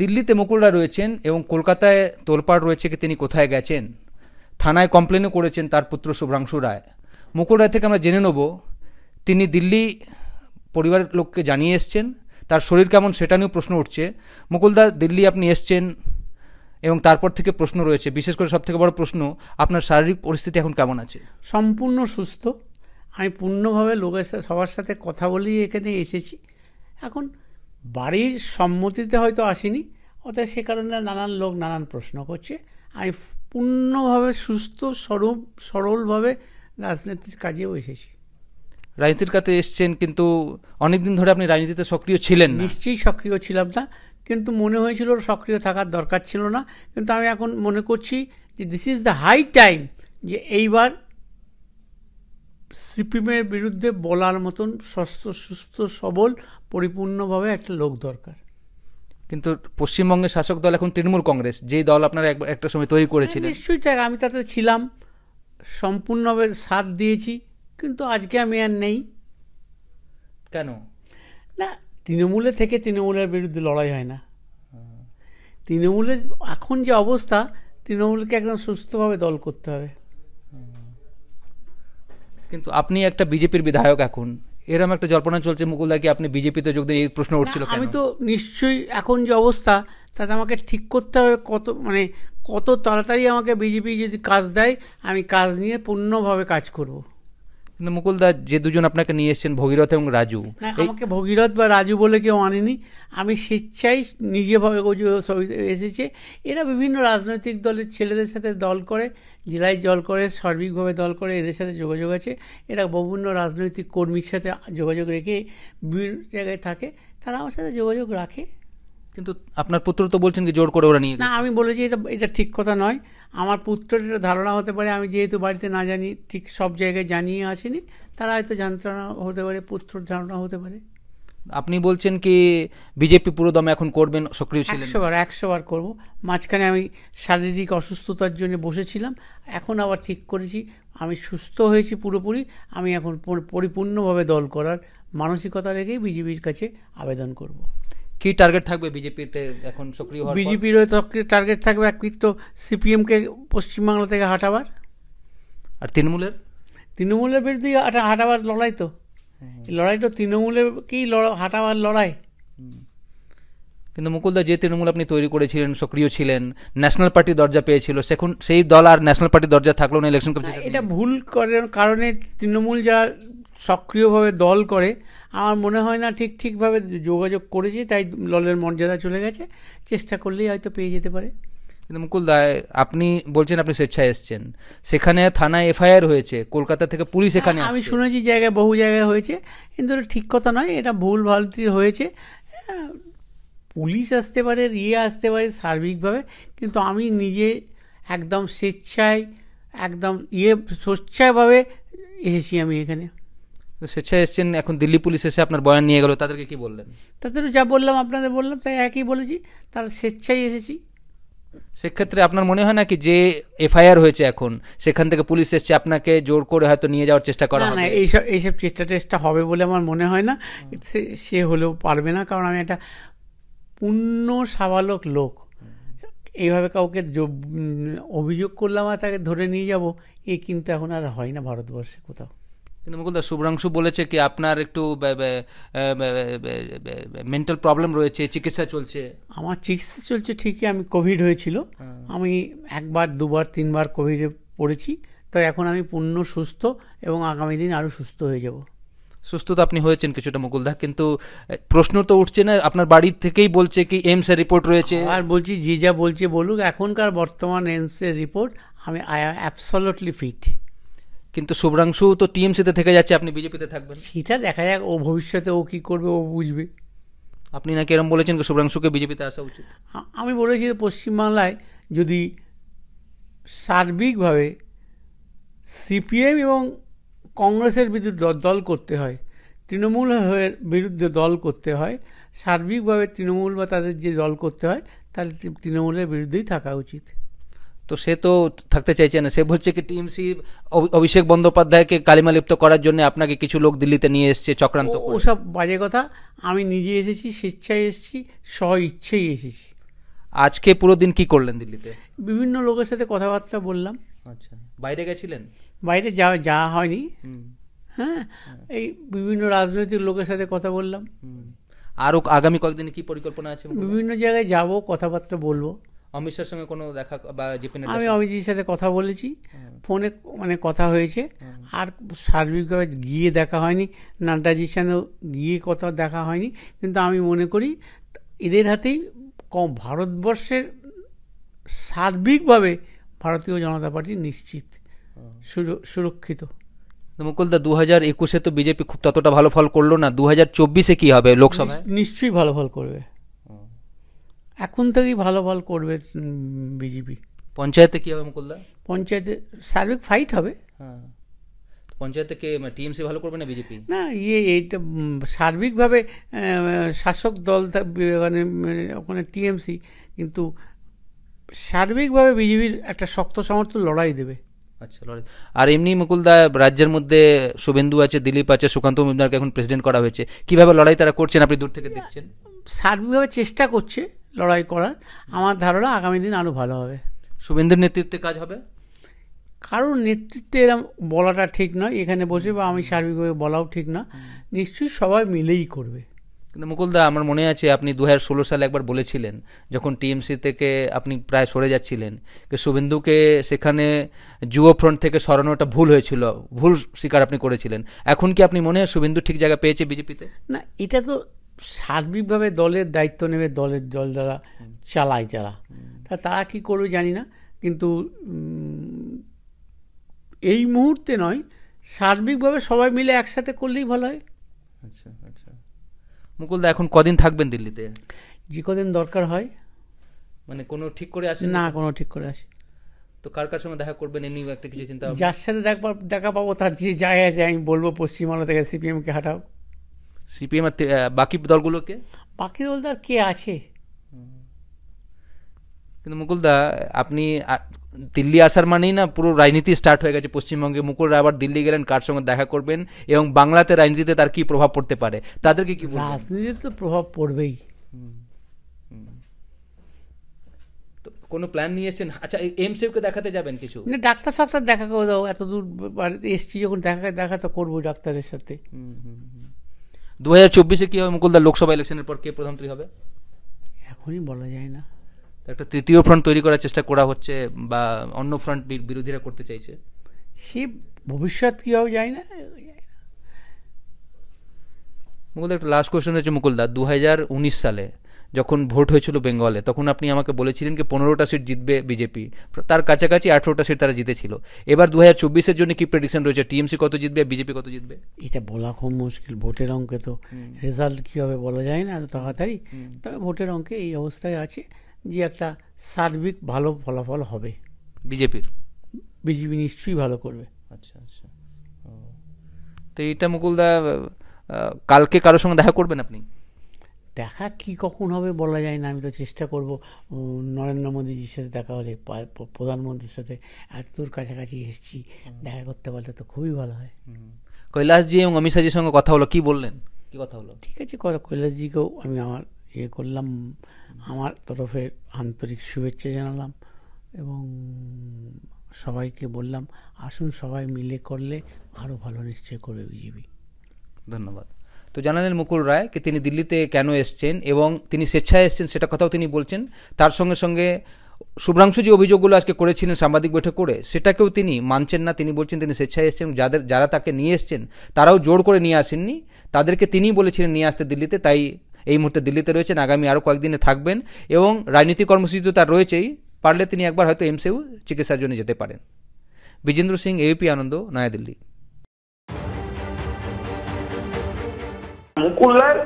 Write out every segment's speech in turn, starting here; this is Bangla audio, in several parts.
দিল্লিতে মুকুলরা রয়েছেন এবং কলকাতায় তোলপাড় রয়েছে কি তিনি কোথায় গেছেন থানায় কমপ্লেনও করেছেন তার পুত্র শুভ্রাংশু রায় মুকুল রায় থেকে আমরা জেনে নেব তিনি দিল্লি পরিবারের লোককে জানিয়ে এসছেন তার শরীর কেমন সেটা নিয়েও প্রশ্ন উঠছে মুকুলদা দিল্লি আপনি এসছেন এবং তারপর থেকে প্রশ্ন রয়েছে বিশেষ করে সবথেকে বড় প্রশ্ন আপনার শারীরিক পরিস্থিতি এখন কেমন আছে সম্পূর্ণ সুস্থ আমি পূর্ণভাবে লোকের সবার সাথে কথা বলেই এখানে এসেছি এখন বাড়ির সম্মতিতে হয়তো আসিনি অতএব সে কারণে নানান লোক নানান প্রশ্ন করছে আমি পূর্ণভাবে সুস্থ স্বরূপ সরলভাবে রাজনীতির কাজেও এসেছি রাজনীতির কাছে এসছেন কিন্তু অনেকদিন ধরে আপনি রাজনীতিতে সক্রিয় ছিলেন নিশ্চয়ই সক্রিয় ছিলাম না কিন্তু মনে হয়েছিল সক্রিয় থাকার দরকার ছিল না কিন্তু আমি এখন মনে করছি যে this is the high time যে এইবার সিপিএমের বিরুদ্ধে বলার মতন সস্ত সুস্থ সবল পরিপূর্ণভাবে একটা লোক দরকার কিন্তু পশ্চিমবঙ্গের শাসক দল এখন তৃণমূল কংগ্রেস যেই দল আপনারা একটা সময় তৈরি করেছিলেন হ্যাঁ, নিশ্চয়ই তাই আমি তাতে ছিলাম সম্পূর্ণভাবে সাথ দিয়েছি কিন্তু আজকে আমি আর নেই কেন না তৃণমূলে থেকে তৃণমূলের বিরুদ্ধে লড়াই হয় না তৃণমূলের এখন যে অবস্থা তৃণমূলকে একদম সুস্থভাবে দল করতে হবে কিন্তু আপনি একটা বিজেপির বিধায়ক এখন এরম একটা জল্পনা চলছে মুকুল কি আপনি বিজেপিতে যোগ দিয়ে এই প্রশ্ন উঠছিল আমি তো নিশ্চয়ই এখন যে অবস্থা তাতে আমাকে ঠিক করতে হবে কত মানে কত তাড়াতাড়ি আমাকে বিজেপি যদি কাজ দেয় আমি কাজ নিয়ে পূর্ণভাবে কাজ করব কিন্তু মুকুলদা যে দুজন আপনাকে নিয়ে এসছেন ভগীরথ এবং রাজু আমাকে ভগীরথ বা রাজু বলে কেউ আনেনি আমি স্বেচ্ছাই নিজেভাবে এসেছে এরা বিভিন্ন রাজনৈতিক দলের ছেলেদের সাথে দল করে জেলায় জল করে সার্বিকভাবে দল করে এদের সাথে যোগাযোগ আছে এরা বিভিন্ন রাজনৈতিক কর্মীর সাথে যোগাযোগ রেখে বিভিন্ন জায়গায় থাকে তারা আমার সাথে যোগাযোগ রাখে কিন্তু আপনার পুত্র তো বলছেন কি জোর করে ওরা নিয়ে না আমি বলেছি এটা এটা ঠিক কথা নয় আমার পুত্রের এটা ধারণা হতে পারে আমি যেহেতু বাড়িতে না জানি ঠিক সব জায়গায় জানিয়ে আসিনি তারা হয়তো যন্ত্রণা হতে পারে পুত্রর ধারণা হতে পারে আপনি বলছেন কি বিজেপি পুরোদমে এখন করবেন সক্রিয় ছিলেন একশোবার একশোবার করবো মাঝখানে আমি শারীরিক অসুস্থতার জন্য বসেছিলাম এখন আবার ঠিক করেছি আমি সুস্থ হয়েছি পুরোপুরি আমি এখন পরিপূর্ণভাবে দল করার মানসিকতা রেখেই বিজেপির কাছে আবেদন করব কি টার্গেট থাকবে বিজেপিতে এখন সক্রিয় হওয়ার বিজেপির টার্গেট থাকবে একৃত্ত সিপিএমকে পশ্চিমবাংলা থেকে হাঁটাবার আর তৃণমূলের তৃণমূলের বিরুদ্ধে হাঁটাবার লড়াই তো হ্যাঁ। লড়াই তো তৃণমূলেরকেই হাঁটাবার লড়াই কিন্তু মুকুলদা যে তৃণমূল আপনি তৈরি করেছিলেন সক্রিয় ছিলেন ন্যাশনাল পার্টি দরজা পেয়েছিল সেখন সেই দল আর ন্যাশনাল পার্টি দরজা থাকলো না ইলেকশন এটা ভুল করার কারণে তৃণমূল যা সক্রিয়ভাবে দল করে আমার মনে হয় না ঠিক ঠিকভাবে যোগাযোগ করেছি তাই দলের মর্যাদা চলে গেছে চেষ্টা করলেই হয়তো পেয়ে যেতে পারে কিন্তু মুকুল দায় আপনি বলছেন আপনি স্বেচ্ছায় এসছেন সেখানে থানায় এফআইআর হয়েছে কলকাতা থেকে পুলিশ হ্যাঁ, এখানে আমি শুনেছি জায়গায় বহু জায়গায় হয়েছে কিন্তু ঠিক কথা নয় এটা ভুল ভালতি হয়েছে পুলিশ আসতে পারে ইয়ে আসতে পারে সার্বিকভাবে কিন্তু আমি নিজে একদম স্বেচ্ছায় একদম ইয়ে স্বেচ্ছায়ভাবে এসেছি আমি এখানে স্বেচ্ছায় এসছেন এখন দিল্লি পুলিশ এসে আপনার বয়ান নিয়ে গেল তাদেরকে কি বললেন তাদের যা বললাম আপনাদের বললাম তাই একই বলেছি তারা স্বেচ্ছায় এসেছি সেক্ষেত্রে আপনার মনে হয় না কি যে এফআইআর হয়েছে এখন সেখান থেকে পুলিশ এসছে আপনাকে জোর করে হয়তো নিয়ে যাওয়ার চেষ্টা করা না এইসব এইসব চেষ্টা টেষ্টা হবে বলে আমার মনে হয় না সে হলেও পারবে না কারণ আমি একটা পূর্ণ সাবালক লোক এইভাবে কাউকে অভিযোগ করলাম আর তাকে ধরে নিয়ে যাব এ কিন্তু এখন আর হয় না ভারতবর্ষে কোথাও কিন্তু মুকুলদা শুভ্রাংশু বলেছে কি আপনার একটু মেন্টাল প্রবলেম রয়েছে চিকিৎসা চলছে আমার চিকিৎসা চলছে ঠিকই আমি কোভিড হয়েছিল হ্যাঁ। আমি একবার দুবার তিনবার কোভিডে পড়েছি তো এখন আমি পূর্ণ সুস্থ এবং আগামী দিন আরও সুস্থ হয়ে যাব সুস্থ তো আপনি হয়েছেন কিছুটা মুকুলদা কিন্তু প্রশ্ন তো উঠছে না আপনার বাড়ির থেকেই বলছে কি এমসের রিপোর্ট রয়েছে আর বলছি যে যা বলছে বলুক এখনকার বর্তমান এমসের রিপোর্ট আমি আই অ্যাবসলটলি ফিট কিন্তু শুভ্রাংশু তো টিএমসিতে থেকে যাচ্ছে আপনি বিজেপিতে থাকবেন সেটা দেখা যাক ও ভবিষ্যতে ও কি করবে ও বুঝবে আপনি নাকি এরম বলেছেন শুভ্রাংশুকে বিজেপিতে আসা উচিত আমি বলেছি যে পশ্চিমবাংলায় যদি সার্বিকভাবে সিপিএম এবং কংগ্রেসের বিরুদ্ধে দল করতে হয় তৃণমূল বিরুদ্ধে দল করতে হয় সার্বিকভাবে তৃণমূল বা তাদের যে দল করতে হয় তাহলে তৃণমূলের বিরুদ্ধেই থাকা উচিত তো সে তো থাকতে চাইছে না সে বলছে কি টিএমসি অভিষেক বন্দ্যোপাধ্যায়কে কালিমালিপ্ত করার জন্য আপনাকে কিছু লোক দিল্লিতে নিয়ে এসছে চক্রান্ত ওসব বাজে কথা আমি নিজে এসেছি স্বেচ্ছায় এসেছি স্ব ইচ্ছেই এসেছি আজকে পুরো দিন কি করলেন দিল্লিতে বিভিন্ন লোকের সাথে কথাবার্তা বললাম আচ্ছা বাইরে গেছিলেন বাইরে যা যাওয়া হয়নি হ্যাঁ এই বিভিন্ন রাজনৈতিক লোকের সাথে কথা বললাম আরও আগামী কয়েকদিনে কি পরিকল্পনা আছে বিভিন্ন জায়গায় যাব কথাবার্তা বলবো অমিত শাহের সঙ্গে কোনো দেখা বা জিপি আমি অমিতজির সাথে কথা বলেছি ফোনে মানে কথা হয়েছে আর সার্বিকভাবে গিয়ে দেখা হয়নি নাড্ডাজির সাথে গিয়ে কথা দেখা হয়নি কিন্তু আমি মনে করি এদের হাতেই কম ভারতবর্ষের সার্বিকভাবে ভারতীয় জনতা পার্টি নিশ্চিত সুরক্ষিত মুকুলদা দু হাজার একুশে তো বিজেপি খুব ততটা ভালো ফল করলো না দু হাজার চব্বিশে কী হবে লোকসভায় নিশ্চয়ই ভালো ফল করবে এখন থেকেই ভালো ভালো করবে বিজেপি পঞ্চায়েতে কী হবে মুকুলদা পঞ্চায়েতে সার্বিক ফাইট হবে হ্যাঁ পঞ্চায়েতে কে মানে টিএমসি ভালো করবে না বিজেপি না ইয়ে এইটা সার্বিকভাবে শাসক দল মানে ওখানে টিএমসি কিন্তু সার্বিকভাবে বিজেপির একটা শক্ত সমর্থন লড়াই দেবে আচ্ছা লড়াই আর এমনি মুকুলদা রাজ্যের মধ্যে শুভেন্দু আছে দিলীপ আছে সুকান্ত মজুমদারকে এখন প্রেসিডেন্ট করা হয়েছে কিভাবে লড়াই তারা করছেন আপনি দূর থেকে দেখছেন সার্বিকভাবে চেষ্টা করছে লড়াই করার আমার ধারণা আগামী দিন আরও ভালো হবে শুভেন্দুর নেতৃত্বে কাজ হবে কারোর নেতৃত্বে এরম বলাটা ঠিক নয় এখানে বসে বা আমি সার্বিকভাবে বলাও ঠিক না নিশ্চয়ই সবাই মিলেই করবে কিন্তু মুকুলদা আমার মনে আছে আপনি দু হাজার ষোলো সালে একবার বলেছিলেন যখন টিএমসি থেকে আপনি প্রায় সরে যাচ্ছিলেন শুভেন্দুকে সেখানে যুব ফ্রন্ট থেকে সরানোটা ভুল হয়েছিল ভুল স্বীকার আপনি করেছিলেন এখন কি আপনি মনে হয় শুভেন্দু ঠিক জায়গা পেয়েছে বিজেপিতে না এটা তো সার্বিকভাবে দলের দায়িত্ব নেবে দলের দল যারা চালায় যারা তা তারা কী করবে জানি না কিন্তু এই মুহূর্তে নয় সার্বিকভাবে সবাই মিলে একসাথে করলেই ভালো হয় আচ্ছা আচ্ছা মুকুলদা এখন কদিন থাকবেন দিল্লিতে যে কদিন দরকার হয় মানে কোনো ঠিক করে আসে না কোনো ঠিক করে আসে তো কার কার সঙ্গে দেখা করবেন এমনি একটা কিছু চিন্তা যার সাথে দেখবার দেখা পাবো তার যে যায় যে আমি বলবো পশ্চিমবাংলা থেকে সিপিএমকে হাটাও সিপিএম আর বাকি দলগুলোকে বাকি দলদার কে আছে কিন্তু মুকুলদা আপনি দিল্লি আসার মানেই না পুরো রাজনীতি স্টার্ট হয়ে গেছে পশ্চিমবঙ্গে মুকুলরা আবার দিল্লি গেলেন কার সঙ্গে দেখা করবেন এবং বাংলাতে রাজনীতিতে তার কি প্রভাব পড়তে পারে তাদেরকে কি রাজনীতিতে তো প্রভাব পড়বেই কোনো প্ল্যান নিয়ে এসেছেন আচ্ছা এমসিউকে দেখাতে যাবেন কিছু ডাক্তার ফাক্তার দেখা করে দাও এত দূর এসছি যখন দেখা দেখা তো করবো ডাক্তারের সাথে দু হাজার চব্বিশে কী হবে মুকুলদার লোকসভা ইলেকশনের পর কে প্রধানমন্ত্রী হবে এখনই বলা যায় না একটা তৃতীয় ফ্রন্ট তৈরি করার চেষ্টা করা হচ্ছে বা অন্য ফ্রন্ট বিরোধীরা করতে চাইছে সে ভবিষ্যৎ কী হবে যায় না মুকুলদা একটা লাস্ট কোয়েশ্চেন হচ্ছে মুকুলদা দু হাজার উনিশ সালে যখন ভোট হয়েছিল বেঙ্গলে তখন আপনি আমাকে বলেছিলেন যে পনেরোটা সিট জিতবে বিজেপি তার কাছাকাছি আঠেরোটা সিট তারা জিতেছিল এবার দু হাজার চব্বিশের জন্য কি প্রেডিকশন রয়েছে টিএমসি কত জিতবে বিজেপি কত জিতবে এটা বলা খুব মুশকিল ভোটের অঙ্কে তো রেজাল্ট কী হবে বলা যায় না এত তাড়াতাড়ি তবে ভোটের অঙ্কে এই অবস্থায় আছে যে একটা সার্বিক ভালো ফলাফল হবে বিজেপির বিজেপি নিশ্চয়ই ভালো করবে আচ্ছা আচ্ছা তো এটা মুকুলদা কালকে কারোর সঙ্গে দেখা করবেন আপনি দেখা কি কখন হবে বলা যায় না আমি তো চেষ্টা করব নরেন্দ্র মোদীজির সাথে দেখা হলে প্রধানমন্ত্রীর সাথে এতদূর কাছাকাছি এসেছি দেখা করতে পারলে তো খুবই ভালো হয় কৈলাসজি এবং অমিশাজির সঙ্গে কথা হলো কি বললেন কি কথা হলো ঠিক আছে কথা কৈলাসজিকেও আমি আমার ইয়ে করলাম আমার তরফে আন্তরিক শুভেচ্ছা জানালাম এবং সবাইকে বললাম আসুন সবাই মিলে করলে আরও ভালো নিশ্চয় করবে বিজেপি ধন্যবাদ তো জানালেন মুকুল রায় কি তিনি দিল্লিতে কেন এসছেন এবং তিনি স্বেচ্ছায় এসছেন সেটা কথাও তিনি বলছেন তার সঙ্গে সঙ্গে শুভ্রাংশু যে অভিযোগগুলো আজকে করেছিলেন সাংবাদিক বৈঠক করে সেটাকেও তিনি মানছেন না তিনি বলছেন তিনি স্বেচ্ছায় এসছেন যাদের যারা তাকে নিয়ে এসছেন তারাও জোর করে নিয়ে আসেননি তাদেরকে তিনি বলেছিলেন নিয়ে আসতে দিল্লিতে তাই এই মুহূর্তে দিল্লিতে রয়েছেন আগামী আরও কয়েকদিনে থাকবেন এবং রাজনীতি কর্মসূচি তো তার রয়েছেই পারলে তিনি একবার হয়তো এমসেও চিকিৎসার জন্য যেতে পারেন বিজেন্দ্র সিং এপি আনন্দ নয়াদিল্লি মুকুলদার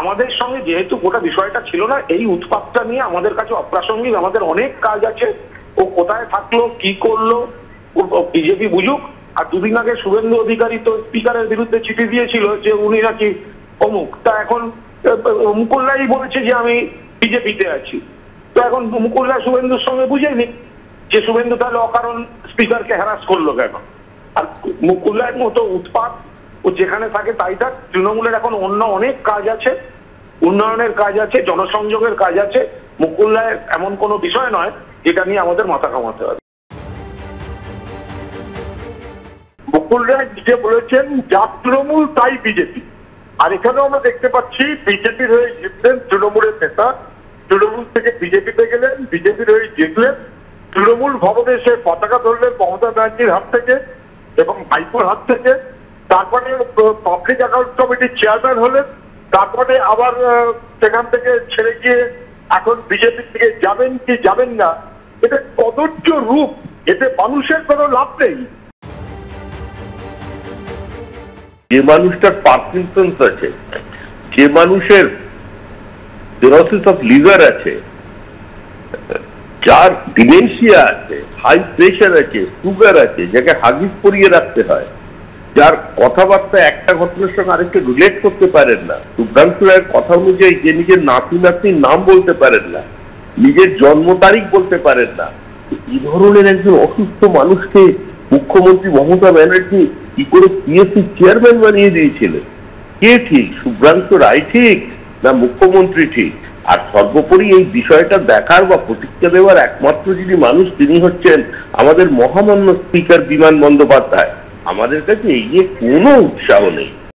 আমাদের সঙ্গে যেহেতু গোটা বিষয়টা ছিল না এই উৎপাতটা নিয়ে আমাদের কাছে অপ্রাসঙ্গিক আমাদের অনেক কাজ আছে ও কোথায় থাকলো কি করলো বিজেপি বুঝুক আর দুদিন আগে শুভেন্দু অধিকারী তো স্পিকারের বিরুদ্ধে চিঠি দিয়েছিল যে উনি নাকি অমুক তা এখন মুকুল্লাই বলেছে যে আমি বিজেপিতে আছি তো এখন মুকুল্লা শুভেন্দুর সঙ্গে বুঝেনি যে শুভেন্দু তাহলে অকারণ স্পিকারকে হ্যারাস করলো কেন আর মুকুল্লার মতো উৎপাত ও যেখানে থাকে তাই থাক তৃণমূলের এখন অন্য অনেক কাজ আছে উন্নয়নের কাজ আছে জনসংযোগের কাজ আছে মুকুল রায়ের এমন কোনো বিষয় নয় যেটা নিয়ে আমাদের মাথা কামাতে হবে মুকুল রায় যে বলেছেন যা তৃণমূল তাই বিজেপি আর এখানেও আমরা দেখতে পাচ্ছি বিজেপির হয়ে জিতলেন তৃণমূলের নেতা তৃণমূল থেকে বিজেপিতে গেলেন বিজেপির হয়ে জিতলেন তৃণমূল ভবনে সে পতাকা ধরলেন মমতা ব্যানার্জির হাত থেকে এবং ভাইপোর হাত থেকে তারপরে পাবলিক অ্যাকাউন্ট কমিটির চেয়ারম্যান হলেন তারপরে আবার সেখান থেকে ছেড়ে গিয়ে এখন বিজেপির থেকে যাবেন কি যাবেন না এটা কদর্য রূপ এতে মানুষের কোনো লাভ নেই যে মানুষটার পার্কিনসন্স আছে যে মানুষের সিরোসিস অফ লিভার আছে যার ডিমেনশিয়া আছে হাই প্রেশার আছে সুগার আছে যাকে হাগিস পরিয়ে রাখতে হয় যার কথাবার্তা একটা ঘটনার সঙ্গে আরেকটা রিলেট করতে পারেন না সুভ্রাংশু রায়ের কথা অনুযায়ী যে নিজের নাতি নাতির নাম বলতে পারেন না নিজের জন্ম তারিখ বলতে পারেন না এই ধরনের একজন অসুস্থ মানুষকে মুখ্যমন্ত্রী মমতা ব্যানার্জি কি করে পিএসসি চেয়ারম্যান বানিয়ে দিয়েছিলেন কে ঠিক সুভ্রান্ত রায় ঠিক না মুখ্যমন্ত্রী ঠিক আর সর্বোপরি এই বিষয়টা দেখার বা প্রতিক্রিয়া দেওয়ার একমাত্র যিনি মানুষ তিনি হচ্ছেন আমাদের মহামান্য স্পিকার বিমান বন্দ্যোপাধ্যায় আমাদের কাছে এগিয়ে কোনো উৎসাহ নেই